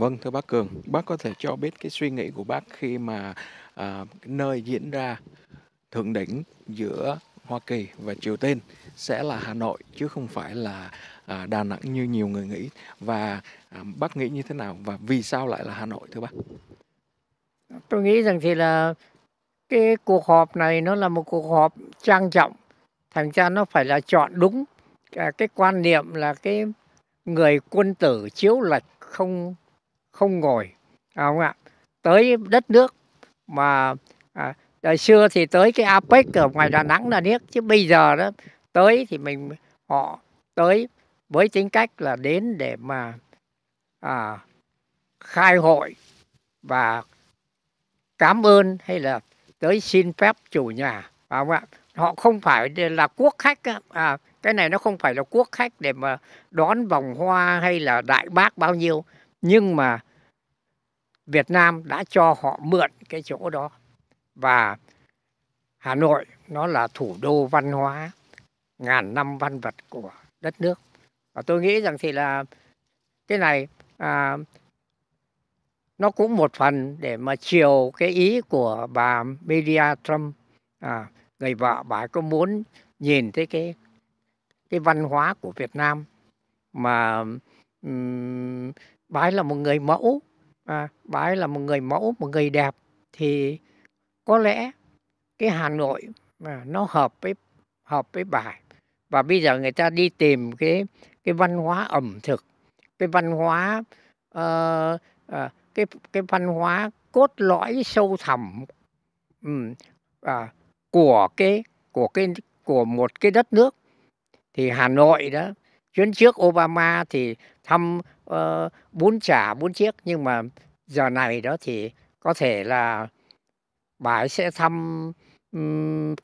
Vâng, thưa bác Cường, bác có thể cho biết cái suy nghĩ của bác khi mà, à, nơi diễn ra thượng đỉnh giữa Hoa Kỳ và Triều Tiên sẽ là Hà Nội chứ không phải là, à, Đà Nẵng như nhiều người nghĩ và, à, bác nghĩ như thế nào và vì sao lại là Hà Nội thưa bác? Tôi nghĩ rằng thì là cái cuộc họp này nó là một cuộc họp trang trọng, thành ra nó phải là chọn đúng, à, cái quan niệm là cái người quân tử chiếu lệch không không ngồi à, không ạ tới đất nước mà à, đời xưa thì tới cái apec ở ngoài đà nẵng là niếc chứ bây giờ đó tới thì mình họ tới với tính cách là đến để mà à, khai hội và cảm ơn hay là tới xin phép chủ nhà phải à, không ạ họ không phải là quốc khách à, cái này nó không phải là quốc khách để mà đón vòng hoa hay là đại bác bao nhiêu nhưng mà Việt Nam đã cho họ mượn cái chỗ đó và Hà Nội nó là thủ đô văn hóa ngàn năm văn vật của đất nước và tôi nghĩ rằng thì là cái này à, nó cũng một phần để mà chiều cái ý của bà Melania Trump à, người vợ bà có muốn nhìn thấy cái cái văn hóa của Việt Nam mà um, bà ấy là một người mẫu à, bà ấy là một người mẫu một người đẹp thì có lẽ cái Hà Nội mà nó hợp với hợp với bà và bây giờ người ta đi tìm cái cái văn hóa ẩm thực cái văn hóa uh, uh, cái cái văn hóa cốt lõi sâu thẳm um, uh, của cái của cái của một cái đất nước thì Hà Nội đó chuyến trước Obama thì thăm uh, ờ, bún chả bún chiếc nhưng mà giờ này đó thì có thể là bà ấy sẽ thăm um,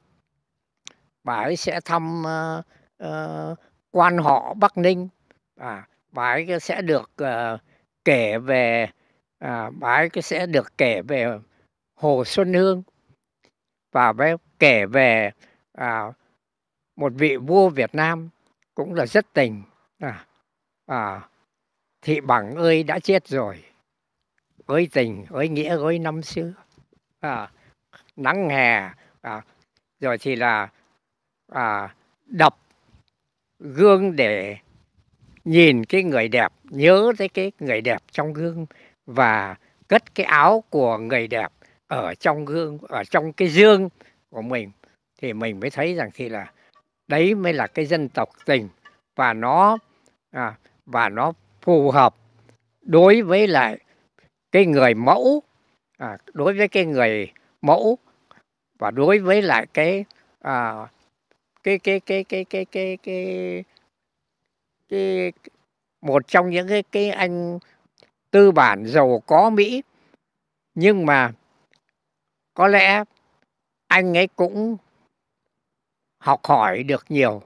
bà ấy sẽ thăm uh, uh, quan họ Bắc Ninh à bà ấy sẽ được uh, kể về à, bà ấy sẽ được kể về Hồ Xuân Hương và bé kể về à, một vị vua Việt Nam cũng là rất tình à, à thị bằng ơi đã chết rồi ơi tình ơi nghĩa ơi năm xưa à, nắng hè à, rồi thì là à, đập gương để nhìn cái người đẹp nhớ tới cái người đẹp trong gương và cất cái áo của người đẹp ở trong gương ở trong cái dương của mình thì mình mới thấy rằng thì là đấy mới là cái dân tộc tình và nó à, và nó phù hợp đối với lại cái người mẫu à, đối với cái người mẫu và đối với lại cái à, cái cái cái cái cái cái cái cái một trong những cái cái anh tư bản giàu có Mỹ nhưng mà có lẽ anh ấy cũng học hỏi được nhiều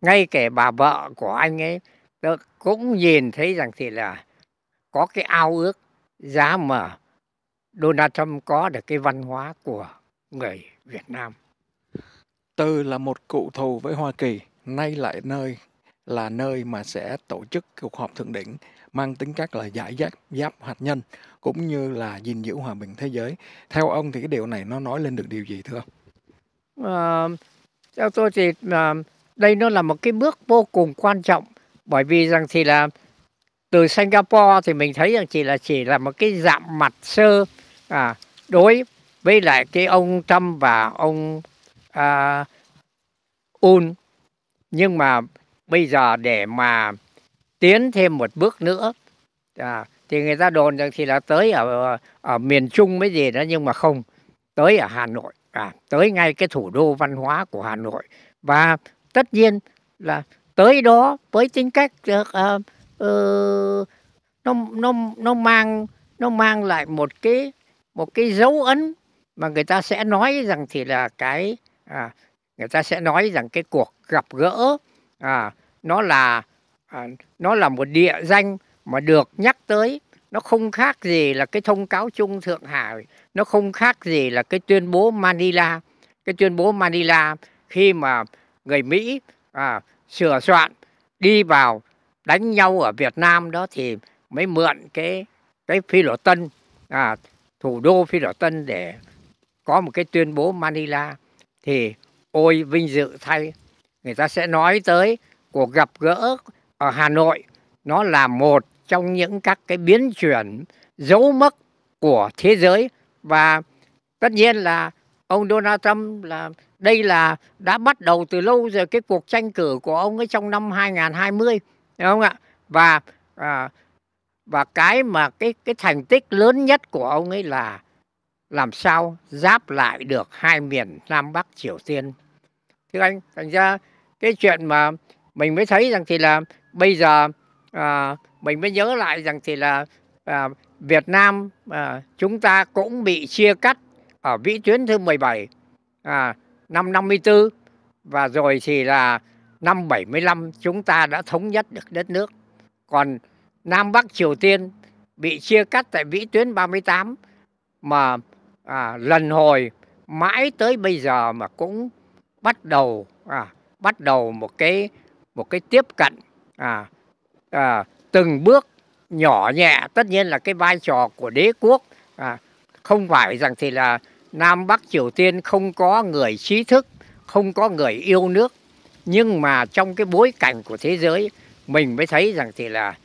ngay kể bà vợ của anh ấy cũng nhìn thấy rằng thì là có cái ao ước giá mà Donald Trump có được cái văn hóa của người Việt Nam. Từ là một cựu thù với Hoa Kỳ, nay lại nơi là nơi mà sẽ tổ chức cuộc họp thượng đỉnh mang tính cách là giải giáp, giáp hạt nhân cũng như là gìn giữ hòa bình thế giới. Theo ông thì cái điều này nó nói lên được điều gì thưa ông? À, theo tôi thì à, đây nó là một cái bước vô cùng quan trọng bởi vì rằng thì là từ Singapore thì mình thấy rằng chỉ là chỉ là một cái dạng mặt sơ à, đối với lại cái ông Trump và ông à, Un nhưng mà bây giờ để mà tiến thêm một bước nữa à, thì người ta đồn rằng thì là tới ở ở miền Trung mới gì đó nhưng mà không tới ở Hà Nội cả tới ngay cái thủ đô văn hóa của Hà Nội và tất nhiên là tới đó với tính cách uh, uh, nó nó nó mang nó mang lại một cái một cái dấu ấn mà người ta sẽ nói rằng thì là cái à, người ta sẽ nói rằng cái cuộc gặp gỡ à, nó là à, nó là một địa danh mà được nhắc tới nó không khác gì là cái thông cáo chung Thượng Hải, nó không khác gì là cái tuyên bố Manila. Cái tuyên bố Manila khi mà người Mỹ à, sửa soạn đi vào đánh nhau ở Việt Nam đó thì mới mượn cái cái phi lộ tân à, thủ đô phi lộ tân để có một cái tuyên bố Manila thì ôi vinh dự thay người ta sẽ nói tới cuộc gặp gỡ ở Hà Nội nó là một trong những các cái biến chuyển dấu mốc của thế giới và tất nhiên là ông Donald Trump là đây là đã bắt đầu từ lâu rồi cái cuộc tranh cử của ông ấy trong năm 2020 đúng không ạ và à, và cái mà cái cái thành tích lớn nhất của ông ấy là làm sao giáp lại được hai miền Nam Bắc Triều Tiên thưa anh thành ra cái chuyện mà mình mới thấy rằng thì là bây giờ à, mình mới nhớ lại rằng thì là à, Việt Nam à, chúng ta cũng bị chia cắt ở vĩ tuyến thứ 17 à, năm 54 và rồi thì là năm 75 chúng ta đã thống nhất được đất nước. Còn Nam Bắc Triều Tiên bị chia cắt tại vĩ tuyến 38 mà à, lần hồi mãi tới bây giờ mà cũng bắt đầu à, bắt đầu một cái một cái tiếp cận à, à, từng bước nhỏ nhẹ tất nhiên là cái vai trò của đế quốc à, không phải rằng thì là Nam Bắc Triều Tiên không có người trí thức, không có người yêu nước. Nhưng mà trong cái bối cảnh của thế giới, mình mới thấy rằng thì là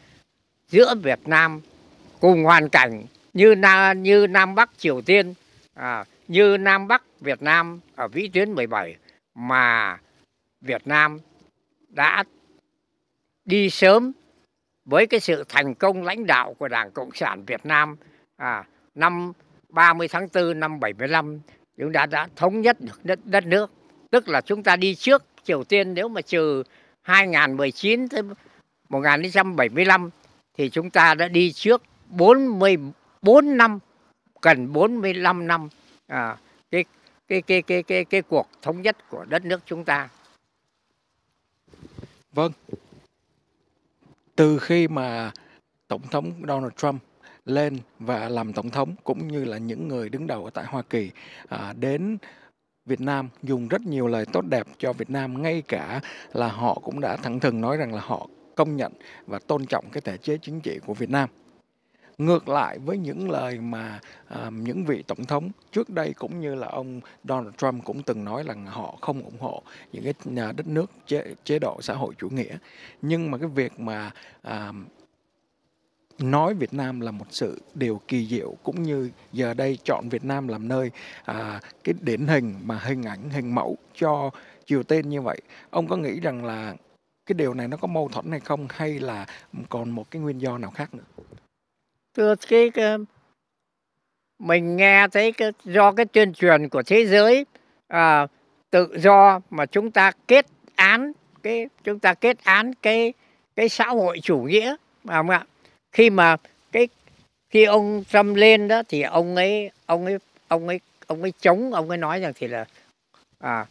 giữa Việt Nam cùng hoàn cảnh như Na, như Nam Bắc Triều Tiên, à, như Nam Bắc Việt Nam ở vĩ tuyến 17 mà Việt Nam đã đi sớm với cái sự thành công lãnh đạo của Đảng Cộng sản Việt Nam à, năm 30 tháng 4 năm 75 chúng ta đã, thống nhất được đất, đất nước. Tức là chúng ta đi trước Triều Tiên nếu mà trừ 2019 tới 1975 thì chúng ta đã đi trước 44 năm gần 45 năm à, cái, cái cái cái cái cái cuộc thống nhất của đất nước chúng ta. Vâng, từ khi mà tổng thống Donald Trump lên và làm tổng thống cũng như là những người đứng đầu ở tại Hoa Kỳ à, đến Việt Nam dùng rất nhiều lời tốt đẹp cho Việt Nam ngay cả là họ cũng đã thẳng thừng nói rằng là họ công nhận và tôn trọng cái thể chế chính trị của Việt Nam ngược lại với những lời mà uh, những vị tổng thống trước đây cũng như là ông Donald Trump cũng từng nói rằng họ không ủng hộ những cái à, đất nước chế, chế độ xã hội chủ nghĩa nhưng mà cái việc mà uh, nói Việt Nam là một sự điều kỳ diệu cũng như giờ đây chọn Việt Nam làm nơi à, cái điển hình mà hình ảnh hình mẫu cho Triều Tiên như vậy ông có nghĩ rằng là cái điều này nó có mâu thuẫn hay không hay là còn một cái nguyên do nào khác nữa thưa cái, cái mình nghe thấy cái, do cái tuyên truyền của thế giới à, tự do mà chúng ta kết án cái chúng ta kết án cái cái xã hội chủ nghĩa mà không ạ khi mà cái khi ông Trump lên đó thì ông ấy ông ấy ông ấy ông ấy chống ông ấy nói rằng thì là à,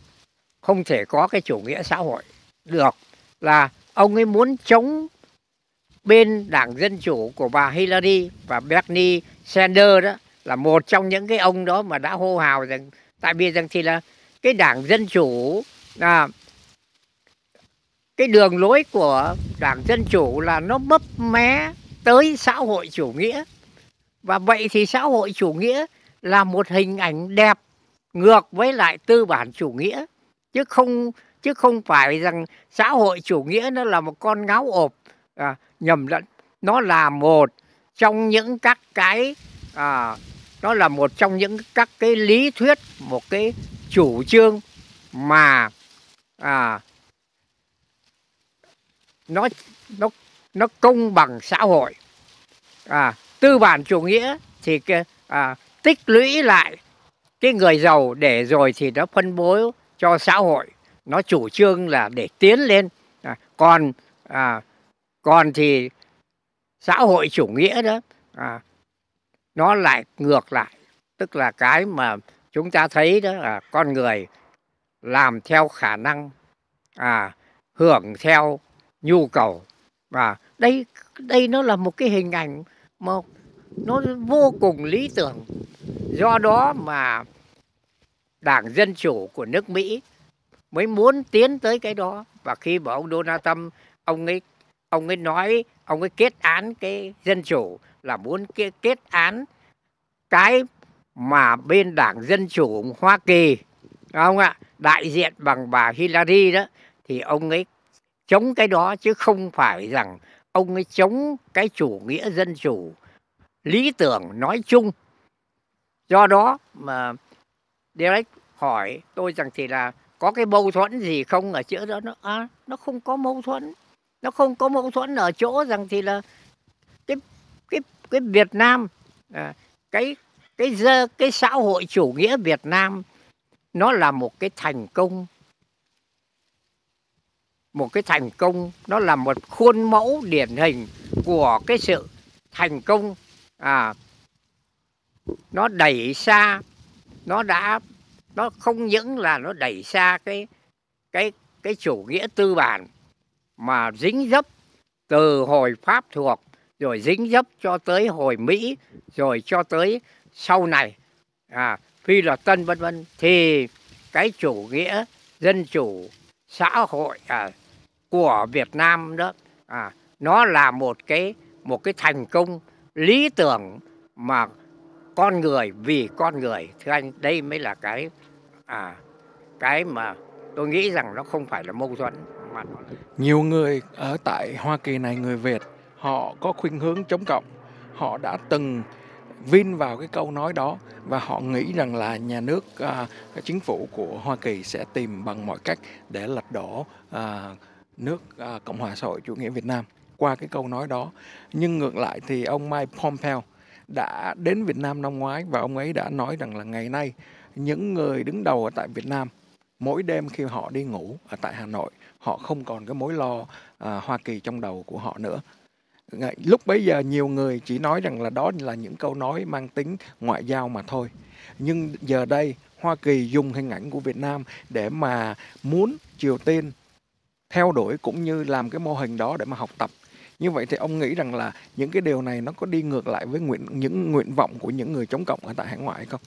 không thể có cái chủ nghĩa xã hội được là ông ấy muốn chống bên đảng Dân Chủ của bà Hillary và Bernie Sanders đó là một trong những cái ông đó mà đã hô hào rằng tại vì rằng thì là cái đảng Dân Chủ là cái đường lối của đảng Dân Chủ là nó bấp mé tới xã hội chủ nghĩa và vậy thì xã hội chủ nghĩa là một hình ảnh đẹp ngược với lại tư bản chủ nghĩa chứ không chứ không phải rằng xã hội chủ nghĩa nó là một con ngáo ộp à, nhầm lẫn nó là một trong những các cái à, nó là một trong những các cái lý thuyết một cái chủ trương mà à, nó nó nó công bằng xã hội à, tư bản chủ nghĩa thì à, tích lũy lại cái người giàu để rồi thì nó phân bố cho xã hội nó chủ trương là để tiến lên à, còn à, còn thì xã hội chủ nghĩa đó à, nó lại ngược lại tức là cái mà chúng ta thấy đó là con người làm theo khả năng à hưởng theo nhu cầu và đây đây nó là một cái hình ảnh mà nó vô cùng lý tưởng do đó mà đảng dân chủ của nước mỹ mới muốn tiến tới cái đó và khi mà ông donald trump ông ấy ông ấy nói ông ấy kết án cái dân chủ là muốn kết, kết án cái mà bên đảng dân chủ Hoa Kỳ không ạ đại diện bằng bà Hillary đó thì ông ấy chống cái đó chứ không phải rằng ông ấy chống cái chủ nghĩa dân chủ lý tưởng nói chung do đó mà Derek hỏi tôi rằng thì là có cái mâu thuẫn gì không ở giữa đó nó à, nó không có mâu thuẫn nó không có mâu thuẫn ở chỗ rằng thì là cái cái cái Việt Nam à, cái cái dơ cái xã hội chủ nghĩa Việt Nam nó là một cái thành công một cái thành công nó là một khuôn mẫu điển hình của cái sự thành công à nó đẩy xa nó đã nó không những là nó đẩy xa cái cái cái chủ nghĩa tư bản mà dính dấp từ hồi Pháp thuộc rồi dính dấp cho tới hồi Mỹ rồi cho tới sau này à, phi luật tân vân vân thì cái chủ nghĩa dân chủ xã hội à, của Việt Nam đó à, nó là một cái một cái thành công lý tưởng mà con người vì con người thưa anh đây mới là cái à cái mà tôi nghĩ rằng nó không phải là mâu thuẫn nhiều người ở tại Hoa Kỳ này người Việt họ có khuynh hướng chống cộng họ đã từng vin vào cái câu nói đó và họ nghĩ rằng là nhà nước à, chính phủ của Hoa Kỳ sẽ tìm bằng mọi cách để lật đổ à, nước à, Cộng hòa xã hội chủ nghĩa Việt Nam qua cái câu nói đó nhưng ngược lại thì ông Mike Pompeo đã đến Việt Nam năm ngoái và ông ấy đã nói rằng là ngày nay những người đứng đầu ở tại Việt Nam mỗi đêm khi họ đi ngủ ở tại Hà Nội, họ không còn cái mối lo à, Hoa Kỳ trong đầu của họ nữa. Lúc bấy giờ nhiều người chỉ nói rằng là đó là những câu nói mang tính ngoại giao mà thôi. Nhưng giờ đây Hoa Kỳ dùng hình ảnh của Việt Nam để mà muốn Triều Tiên theo đuổi cũng như làm cái mô hình đó để mà học tập như vậy thì ông nghĩ rằng là những cái điều này nó có đi ngược lại với nguyện những nguyện vọng của những người chống cộng ở tại hải ngoại không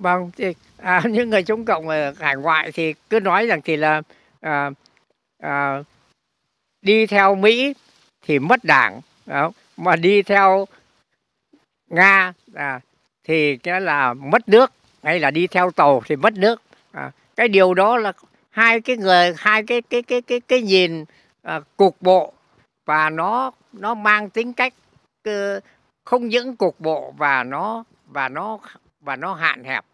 vâng thì à, những người chống cộng ở hải ngoại thì cứ nói rằng thì là à, à, đi theo mỹ thì mất đảng đó. mà đi theo nga à, thì cái là mất nước hay là đi theo tàu thì mất nước à, cái điều đó là hai cái người hai cái cái cái cái cái nhìn à, cục bộ và nó nó mang tính cách không những cục bộ và nó và nó và nó hạn hẹp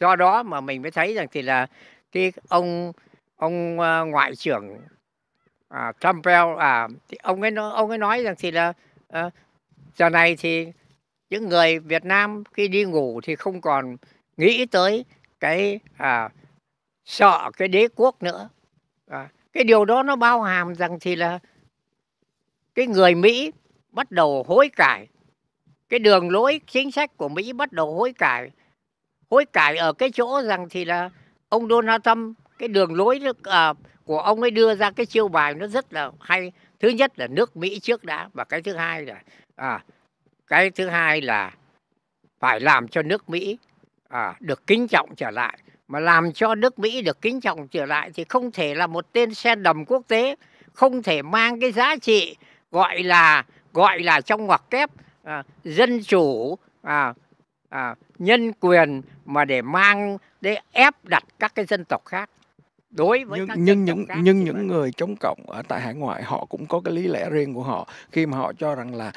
do đó mà mình mới thấy rằng thì là cái ông ông ờ, ngoại trưởng à, Campbell à thì ông ấy ông ấy nói rằng thì là à, giờ này thì những người Việt Nam khi đi ngủ thì không còn nghĩ tới cái à, sợ cái đế quốc nữa à, cái điều đó nó bao hàm rằng thì là cái người Mỹ bắt đầu hối cải cái đường lối chính sách của Mỹ bắt đầu hối cải hối cải ở cái chỗ rằng thì là ông Donald Trump cái đường lối à, của ông ấy đưa ra cái chiêu bài nó rất là hay thứ nhất là nước Mỹ trước đã và cái thứ hai là à, cái thứ hai là phải làm cho nước Mỹ à, được kính trọng trở lại mà làm cho nước Mỹ được kính trọng trở lại thì không thể là một tên sen đầm quốc tế không thể mang cái giá trị gọi là gọi là trong ngoặc kép à, dân chủ à, à, nhân quyền mà để mang để ép đặt các cái dân tộc khác đối với nhưng nhưng những khác nhưng những vậy. người chống cộng ở tại hải ngoại họ cũng có cái lý lẽ riêng của họ khi mà họ cho rằng là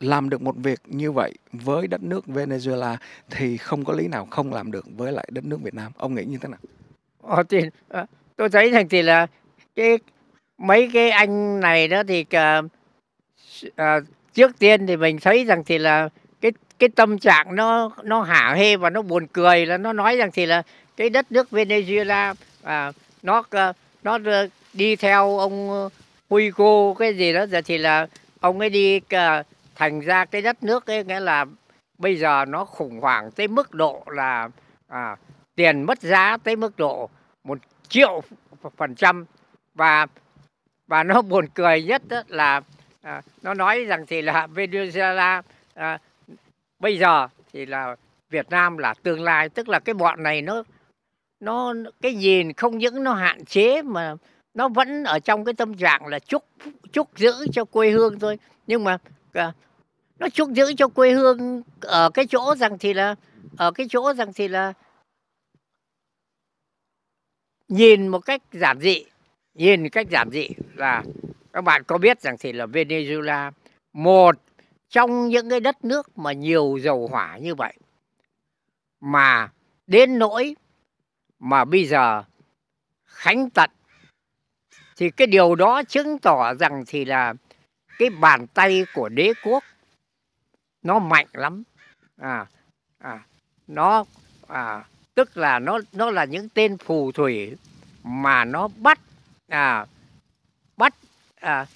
làm được một việc như vậy với đất nước Venezuela thì không có lý nào không làm được với lại đất nước Việt Nam ông nghĩ như thế nào? Ờ, thì ờ, tôi thấy rằng thì là cái mấy cái anh này đó thì cả, ờ, ờ, trước tiên thì mình thấy rằng thì là cái tâm trạng nó nó hả hê và nó buồn cười là nó nói rằng thì là cái đất nước Venezuela à, nó ờ, nó đi theo ông Hugo cái gì đó giờ thì là ông ấy đi à, thành ra cái đất nước ấy nghĩa là bây giờ nó khủng hoảng tới mức độ là à, tiền mất giá tới mức độ một triệu phần trăm và và nó buồn cười nhất là à, nó nói rằng thì là Venezuela à, bây giờ thì là Việt Nam là tương lai tức là cái bọn này nó nó cái nhìn không những nó hạn chế mà nó vẫn ở trong cái tâm trạng là chúc chúc giữ cho quê hương thôi nhưng mà à, nó chúc giữ cho quê hương ở cái chỗ rằng thì là ở cái chỗ rằng thì là nhìn một cách giản dị nhìn một cách giản dị là các bạn có biết rằng thì là Venezuela một trong những cái đất nước mà nhiều dầu hỏa như vậy mà đến nỗi mà bây giờ khánh tận thì cái điều đó chứng tỏ rằng thì là cái bàn tay của đế quốc nó mạnh lắm à, à nó à, tức là nó nó là những tên phù thủy mà nó bắt à bắt à,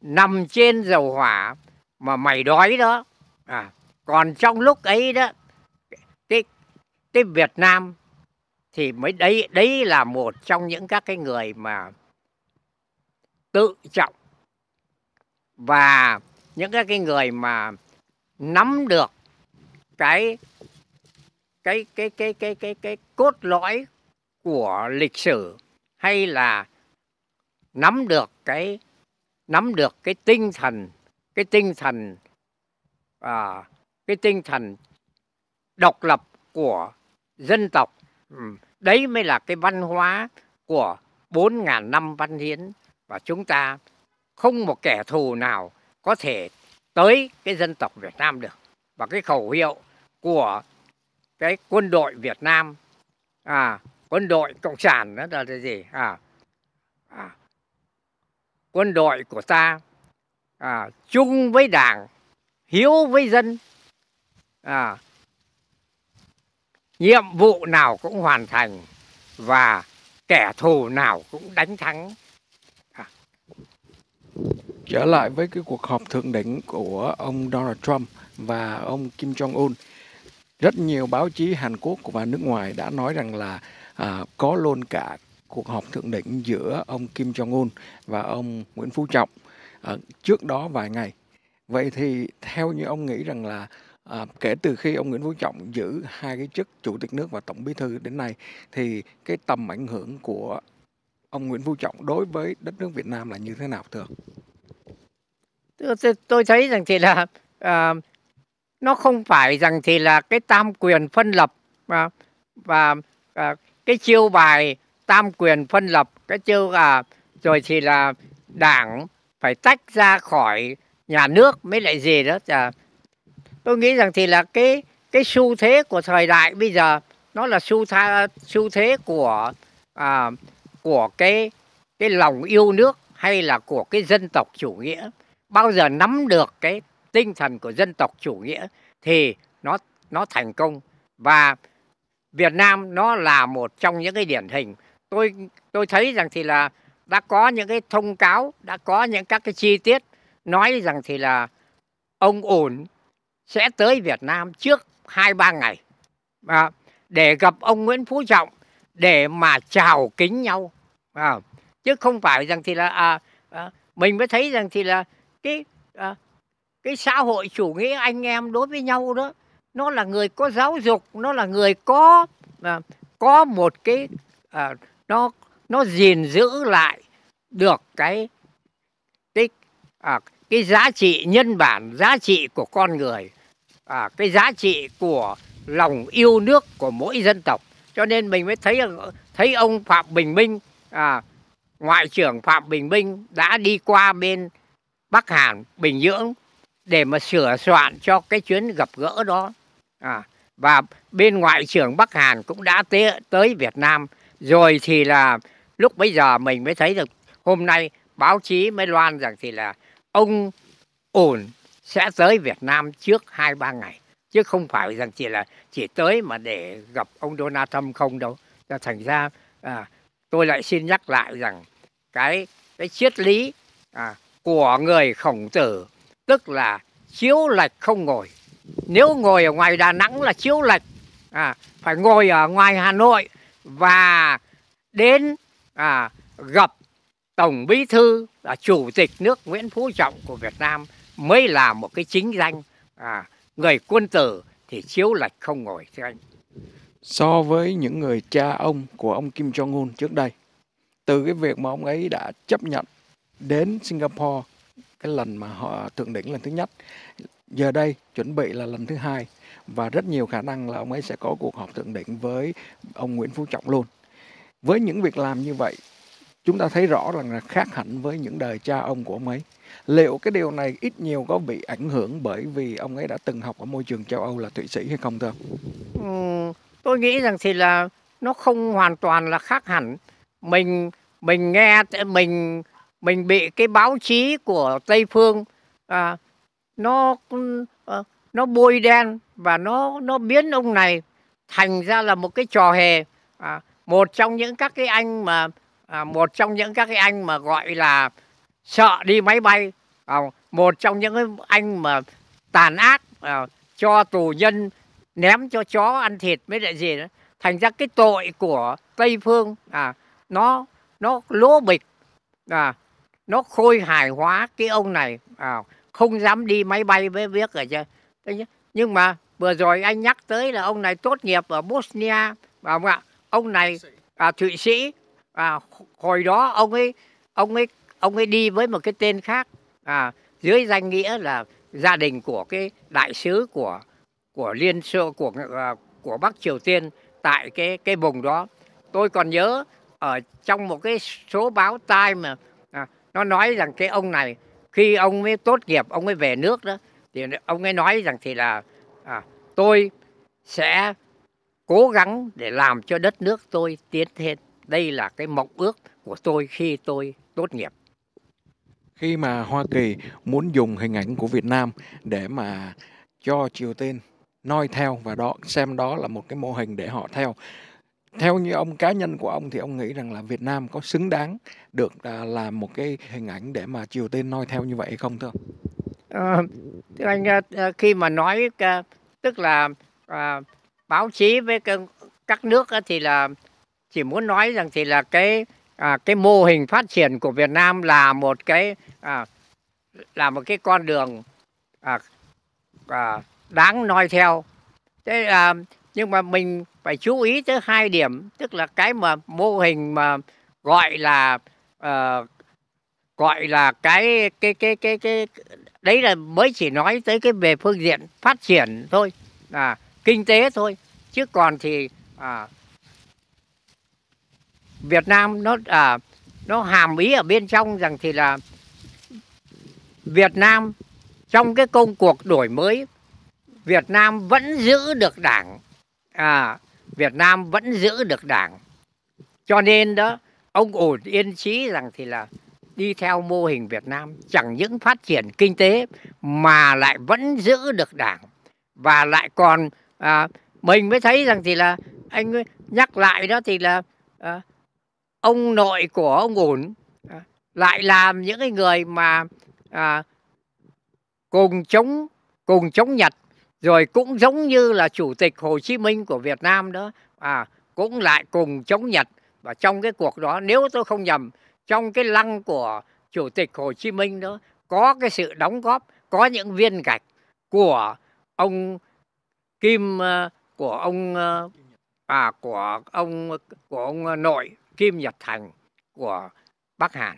nằm trên dầu hỏa mà mày đói đó à còn trong lúc ấy đó cái cái Việt Nam thì mới đấy đấy là một trong những các cái người mà tự trọng và những các cái người mà nắm được cái cái cái cái cái cái cái cốt lõi của lịch sử hay là nắm được cái nắm được cái tinh thần cái tinh thần à, cái tinh thần độc lập của dân tộc ừ, đấy mới là cái văn hóa của bốn ngàn năm văn hiến và chúng ta không một kẻ thù nào có thể tới cái dân tộc Việt Nam được và cái khẩu hiệu của cái quân đội Việt Nam à quân đội cộng sản đó là gì à, à quân đội của ta à, chung với đảng hiếu với dân à, nhiệm vụ nào cũng hoàn thành và kẻ thù nào cũng đánh thắng à. trở lại với cái cuộc họp thượng đỉnh của ông Donald Trump và ông Kim Jong Un rất nhiều báo chí Hàn Quốc và nước ngoài đã nói rằng là à, có luôn cả cuộc họp thượng đỉnh giữa ông Kim Jong Un và ông Nguyễn Phú Trọng uh, trước đó vài ngày. Vậy thì theo như ông nghĩ rằng là à, kể từ khi ông Nguyễn Phú Trọng giữ hai cái chức chủ tịch nước và tổng bí thư đến nay thì cái tầm ảnh hưởng của ông Nguyễn Phú Trọng đối với đất nước Việt Nam là như thế nào thưa tôi, tôi thấy rằng thì là à, nó không phải rằng thì là cái tam quyền phân lập à, và à, cái chiêu bài tam quyền phân lập cái chiêu à rồi thì là đảng phải tách ra khỏi nhà nước mới lại gì đó à, tôi nghĩ rằng thì là cái cái xu thế của thời đại bây giờ nó là xu tha, xu thế của à, của cái cái lòng yêu nước hay là của cái dân tộc chủ nghĩa bao giờ nắm được cái tinh thần của dân tộc chủ nghĩa thì nó nó thành công và Việt Nam nó là một trong những cái điển hình tôi tôi thấy rằng thì là đã có những cái thông cáo, đã có những các cái chi tiết nói rằng thì là ông ổn sẽ tới Việt Nam trước 2-3 ngày à, để gặp ông Nguyễn Phú Trọng để mà chào kính nhau. À, chứ không phải rằng thì là à, à, mình mới thấy rằng thì là cái à, cái xã hội chủ nghĩa anh em đối với nhau đó nó là người có giáo dục nó là người có à, có một cái à, nó nó gìn giữ lại được cái tích à, cái giá trị nhân bản giá trị của con người à, cái giá trị của lòng yêu nước của mỗi dân tộc cho nên mình mới thấy thấy ông phạm bình minh à, ngoại trưởng phạm bình minh đã đi qua bên bắc hàn bình nhưỡng để mà sửa soạn cho cái chuyến gặp gỡ đó à, và bên ngoại trưởng bắc hàn cũng đã tới, tới việt nam rồi thì là lúc bây giờ mình mới thấy được hôm nay báo chí mới loan rằng thì là ông ổn sẽ tới Việt Nam trước hai ba ngày chứ không phải rằng chỉ là chỉ tới mà để gặp ông Donald Trump không đâu. Và thành ra à, tôi lại xin nhắc lại rằng cái cái triết lý à, của người khổng tử tức là chiếu lệch không ngồi. Nếu ngồi ở ngoài Đà Nẵng là chiếu lệch, à, phải ngồi ở ngoài Hà Nội và đến à, gặp Tổng Bí Thư là Chủ tịch nước Nguyễn Phú Trọng của Việt Nam mới là một cái chính danh à, người quân tử thì chiếu lệch không ngồi thưa anh. So với những người cha ông của ông Kim Jong-un trước đây, từ cái việc mà ông ấy đã chấp nhận đến Singapore cái lần mà họ thượng đỉnh lần thứ nhất, giờ đây chuẩn bị là lần thứ hai và rất nhiều khả năng là ông ấy sẽ có cuộc họp thượng đỉnh với ông Nguyễn Phú Trọng luôn với những việc làm như vậy, chúng ta thấy rõ rằng là khác hẳn với những đời cha ông của ông ấy. Liệu cái điều này ít nhiều có bị ảnh hưởng bởi vì ông ấy đã từng học ở môi trường châu Âu là Thụy Sĩ hay không thưa Ừ, tôi nghĩ rằng thì là nó không hoàn toàn là khác hẳn. Mình mình nghe mình mình bị cái báo chí của Tây phương à, nó ờ, nó bôi đen và nó nó biến ông này thành ra là một cái trò hề à, một trong những các cái anh mà à, một trong những các cái anh mà gọi là sợ đi máy bay à, một trong những anh mà tàn ác à, cho tù nhân ném cho chó ăn thịt mới lại gì đó thành ra cái tội của tây phương à nó nó lố bịch à nó khôi hài hóa cái ông này à, không dám đi máy bay với biết rồi chứ nhưng mà vừa rồi anh nhắc tới là ông này tốt nghiệp ở bosnia phải không ạ ông này à, thụy sĩ à, hồi đó ông ấy ông ấy ông ấy đi với một cái tên khác à, dưới danh nghĩa là gia đình của cái đại sứ của của liên xô của à, của bắc triều tiên tại cái cái vùng đó tôi còn nhớ ở trong một cái số báo tai mà à, nó nói rằng cái ông này khi ông mới tốt nghiệp ông mới về nước đó thì ông ấy nói rằng thì là à, tôi sẽ cố gắng để làm cho đất nước tôi tiến thêm. Đây là cái mộng ước của tôi khi tôi tốt nghiệp. Khi mà Hoa Kỳ muốn dùng hình ảnh của Việt Nam để mà cho Triều Tiên noi theo và đó xem đó là một cái mô hình để họ theo. Theo như ông cá nhân của ông thì ông nghĩ rằng là Việt Nam có xứng đáng được à, là một cái hình ảnh để mà Triều Tiên noi theo như vậy không thưa ông? À, thưa anh, à, à, khi mà nói tức là à, báo chí với các nước thì là chỉ muốn nói rằng thì là cái à, cái mô hình phát triển của Việt Nam là một cái à, là một cái con đường à, à, đáng noi theo. Thế là nhưng mà mình phải chú ý tới hai điểm, tức là cái mà mô hình mà gọi là à, gọi là cái cái cái cái cái đấy là mới chỉ nói tới cái về phương diện phát triển thôi. À kinh tế thôi chứ còn thì à, Việt Nam nó à, nó hàm ý ở bên trong rằng thì là Việt Nam trong cái công cuộc đổi mới Việt Nam vẫn giữ được đảng à Việt Nam vẫn giữ được đảng cho nên đó ông ổn yên chí rằng thì là đi theo mô hình Việt Nam chẳng những phát triển kinh tế mà lại vẫn giữ được đảng và lại còn à, mình mới thấy rằng thì là anh nhắc lại đó thì là à, ông nội của ông ổn à, lại làm những cái người mà à, cùng chống cùng chống Nhật rồi cũng giống như là chủ tịch Hồ Chí Minh của Việt Nam đó à cũng lại cùng chống Nhật và trong cái cuộc đó nếu tôi không nhầm trong cái lăng của chủ tịch Hồ Chí Minh đó có cái sự đóng góp có những viên gạch của ông kim ờ, của ông ờ, à của ông của ông ờ, nội Kim Nhật Thành của Bắc Hàn.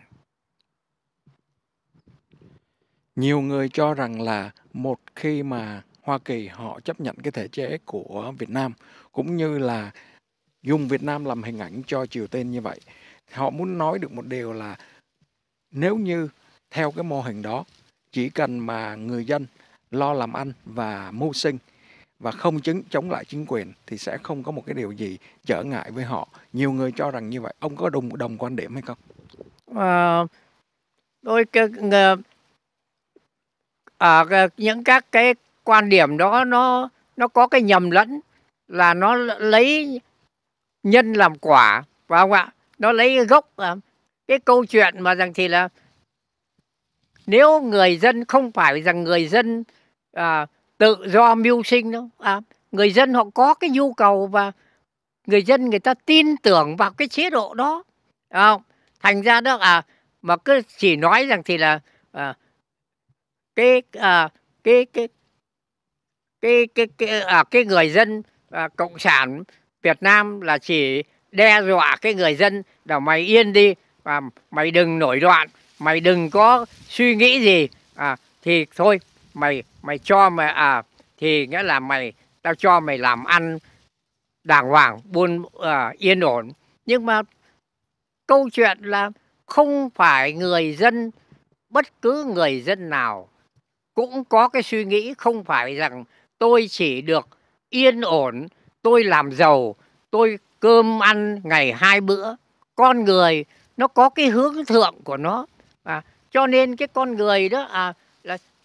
Nhiều người cho rằng là một khi mà Hoa Kỳ họ chấp nhận cái thể chế của Việt Nam cũng như là dùng Việt Nam làm hình ảnh cho Triều Tiên như vậy. Họ muốn nói được một điều là nếu như theo cái mô hình đó chỉ cần mà người dân lo làm ăn và mưu sinh và không chứng chống lại chính quyền thì sẽ không có một cái điều gì trở ngại với họ. Nhiều người cho rằng như vậy. Ông có đồng đồng quan điểm hay không? Ờ, à, tôi à, những các cái quan điểm đó nó nó có cái nhầm lẫn là nó lấy nhân làm quả phải không ạ? Nó lấy gốc à, cái câu chuyện mà rằng thì là nếu người dân không phải rằng người dân à, tự do mưu sinh đâu à, người dân họ có cái nhu cầu và người dân người ta tin tưởng vào cái chế độ đó không? thành ra đó à mà cứ chỉ nói rằng thì là à, cái à, cái cái cái cái cái, à, cái người dân à, cộng sản Việt Nam là chỉ đe dọa cái người dân là mày yên đi và mày đừng nổi loạn mày đừng có suy nghĩ gì à, thì thôi mày mày cho mày à thì nghĩa là mày tao cho mày làm ăn đàng hoàng buôn à, yên ổn nhưng mà câu chuyện là không phải người dân bất cứ người dân nào cũng có cái suy nghĩ không phải rằng tôi chỉ được yên ổn tôi làm giàu tôi cơm ăn ngày hai bữa con người nó có cái hướng thượng của nó à, cho nên cái con người đó à,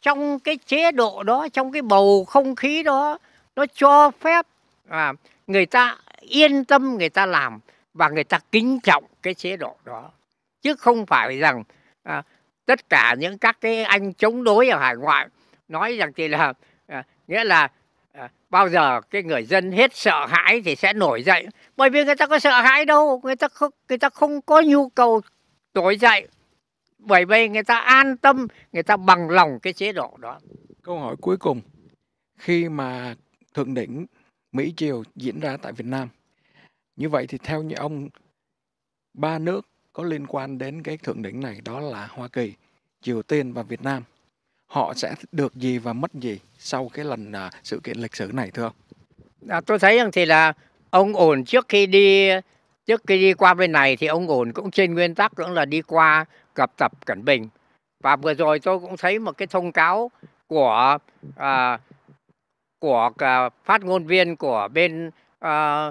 trong cái chế độ đó trong cái bầu không khí đó nó cho phép à, người ta yên tâm người ta làm và người ta kính trọng cái chế độ đó chứ không phải rằng à, tất cả những các cái anh chống đối ở hải ngoại nói rằng thì là à, nghĩa là à, bao giờ cái người dân hết sợ hãi thì sẽ nổi dậy bởi vì người ta có sợ hãi đâu người ta không người ta không có nhu cầu nổi dậy bởi vậy người ta an tâm người ta bằng lòng cái chế độ đó câu hỏi cuối cùng khi mà thượng đỉnh mỹ triều diễn ra tại việt nam như vậy thì theo như ông ba nước có liên quan đến cái thượng đỉnh này đó là hoa kỳ triều tiên và việt nam họ sẽ được gì và mất gì sau cái lần uh, sự kiện lịch sử này thưa ông? À, tôi thấy rằng thì là ông ổn trước khi đi trước khi đi qua bên này thì ông ổn cũng trên nguyên tắc cũng là đi qua gặp tập Cẩn Bình và vừa rồi tôi cũng thấy một cái thông cáo của à, của à, phát ngôn viên của bên à,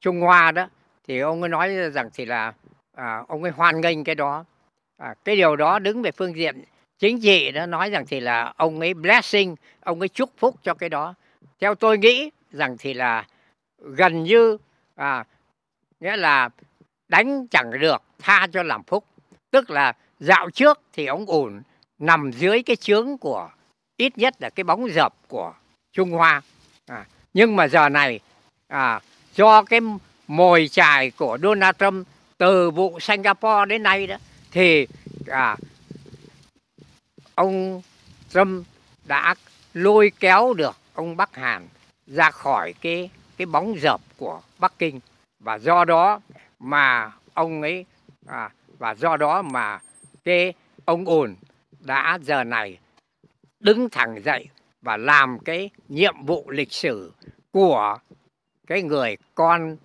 Trung Hoa đó thì ông ấy nói rằng thì là à, ông ấy hoan nghênh cái đó à, cái điều đó đứng về phương diện chính trị nó nói rằng thì là ông ấy blessing ông ấy chúc phúc cho cái đó theo tôi nghĩ rằng thì là gần như à, nghĩa là đánh chẳng được tha cho làm phúc tức là dạo trước thì ông ủn nằm dưới cái chướng của ít nhất là cái bóng dập của trung hoa à, nhưng mà giờ này à, do cái mồi chài của donald trump từ vụ singapore đến nay đó thì à, ông trump đã lôi kéo được ông bắc hàn ra khỏi cái cái bóng dập của bắc kinh và do đó mà ông ấy à, và do đó mà cái ông ồn đã giờ này đứng thẳng dậy và làm cái nhiệm vụ lịch sử của cái người con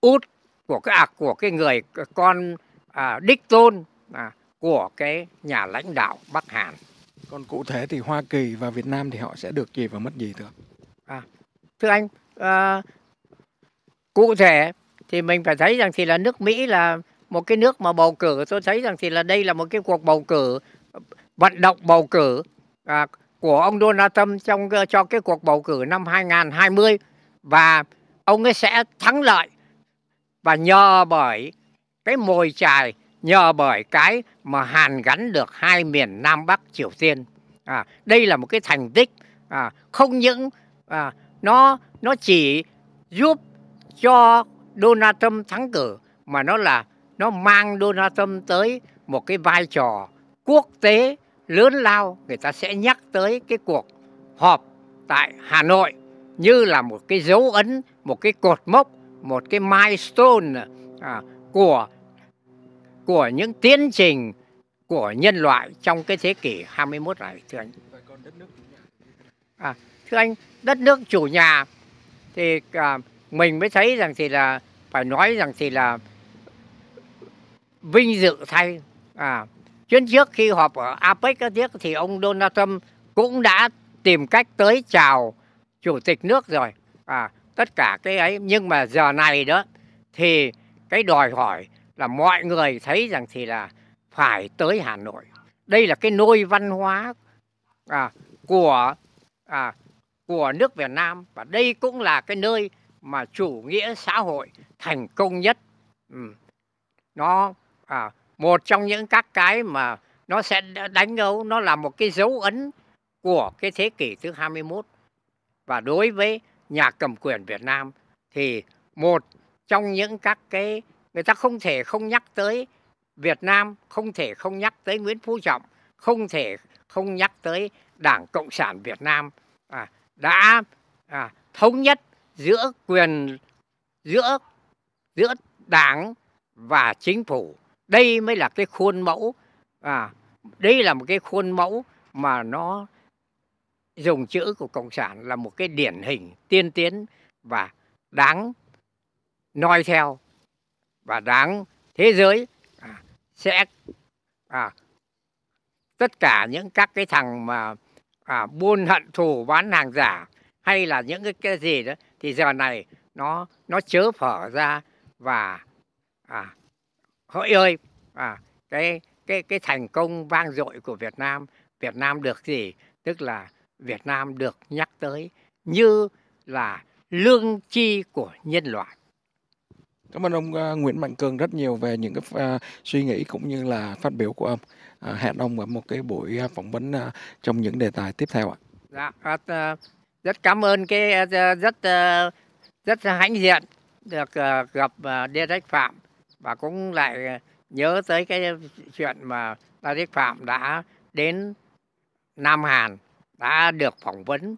út của cái à, của cái người con à, đích tôn à, của cái nhà lãnh đạo Bắc Hàn. Còn cụ thể thì Hoa Kỳ và Việt Nam thì họ sẽ được gì và mất gì thưa? À, thưa anh, à, cụ thể thì mình phải thấy rằng thì là nước Mỹ là một cái nước mà bầu cử tôi thấy rằng thì là đây là một cái cuộc bầu cử vận động bầu cử à, của ông Donald Trump trong ờ, cho cái cuộc bầu cử năm 2020 và ông ấy sẽ thắng lợi và nhờ bởi cái mồi chài nhờ bởi cái mà hàn gắn được hai miền Nam Bắc Triều Tiên. À, đây là một cái thành tích à, không những à, nó nó chỉ giúp cho Donald Trump thắng cử mà nó là nó mang Donald Trump tới một cái vai trò quốc tế lớn lao người ta sẽ nhắc tới cái cuộc họp tại Hà Nội như là một cái dấu ấn, một cái cột mốc, một cái milestone à, của của những tiến trình của nhân loại trong cái thế kỷ 21 này thưa anh. À, thưa anh, đất nước chủ nhà thì à, mình mới thấy rằng thì là phải nói rằng thì là vinh dự thay à, chuyến trước khi họp ở APEC các tiếc thì ông Donald Trump cũng đã tìm cách tới chào chủ tịch nước rồi à, tất cả cái ấy nhưng mà giờ này đó thì cái đòi hỏi là mọi người thấy rằng thì là phải tới Hà Nội đây là cái nôi văn hóa à, của à, của nước Việt Nam và đây cũng là cái nơi mà chủ nghĩa xã hội thành công nhất ừ. nó à, một trong những các cái mà nó sẽ đánh dấu nó là một cái dấu ấn của cái thế kỷ thứ 21 và đối với nhà cầm quyền Việt Nam thì một trong những các cái người ta không thể không nhắc tới Việt Nam, không thể không nhắc tới Nguyễn Phú Trọng, không thể không nhắc tới Đảng Cộng sản Việt Nam à, đã à, thống nhất giữa quyền giữa giữa đảng và chính phủ đây mới là cái khuôn mẫu à đây là một cái khuôn mẫu mà nó dùng chữ của cộng sản là một cái điển hình tiên tiến và đáng noi theo và đáng thế giới à, sẽ à, tất cả những các cái thằng mà à, buôn hận thù bán hàng giả hay là những cái, cái gì đó thì giờ này nó nó chớ phở ra và à, hỡi ơi à cái cái cái thành công vang dội của Việt Nam Việt Nam được gì tức là Việt Nam được nhắc tới như là lương chi của nhân loại Cảm ơn ông à, Nguyễn Mạnh Cường rất nhiều về những cái à, suy nghĩ cũng như là phát biểu của ông. À, hẹn ông ở một cái buổi phỏng vấn trong những đề tài tiếp theo ạ. Dạ, rất cảm ơn cái rất rất hãnh diện được gặp Derek Phạm và cũng lại ờ, nhớ tới cái ờ, chuyện mà ta Đức Phạm đã đến Nam Hàn đã được phỏng vấn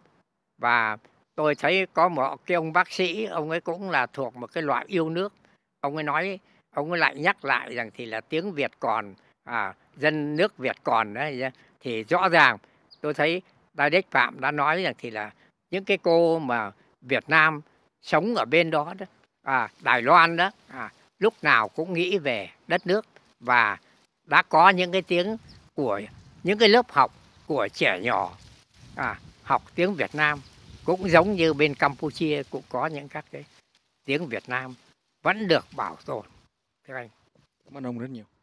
và tôi thấy có một cái ông bác sĩ ông ấy cũng là thuộc một cái loại yêu nước ông ấy nói ông ấy lại nhắc lại rằng thì là tiếng Việt còn à, dân nước Việt còn đấy dạ. thì rõ ràng tôi thấy Đại Đức Phạm đã nói rằng thì là những cái cô mà Việt Nam sống ở bên đó đó à, Đài Loan đó à, lúc nào cũng nghĩ về đất nước và đã có những cái tiếng của những cái lớp học của trẻ nhỏ à, học tiếng Việt Nam cũng giống như bên Campuchia cũng có những các cái tiếng Việt Nam vẫn được bảo tồn. Thưa anh. Cảm ơn ông rất nhiều.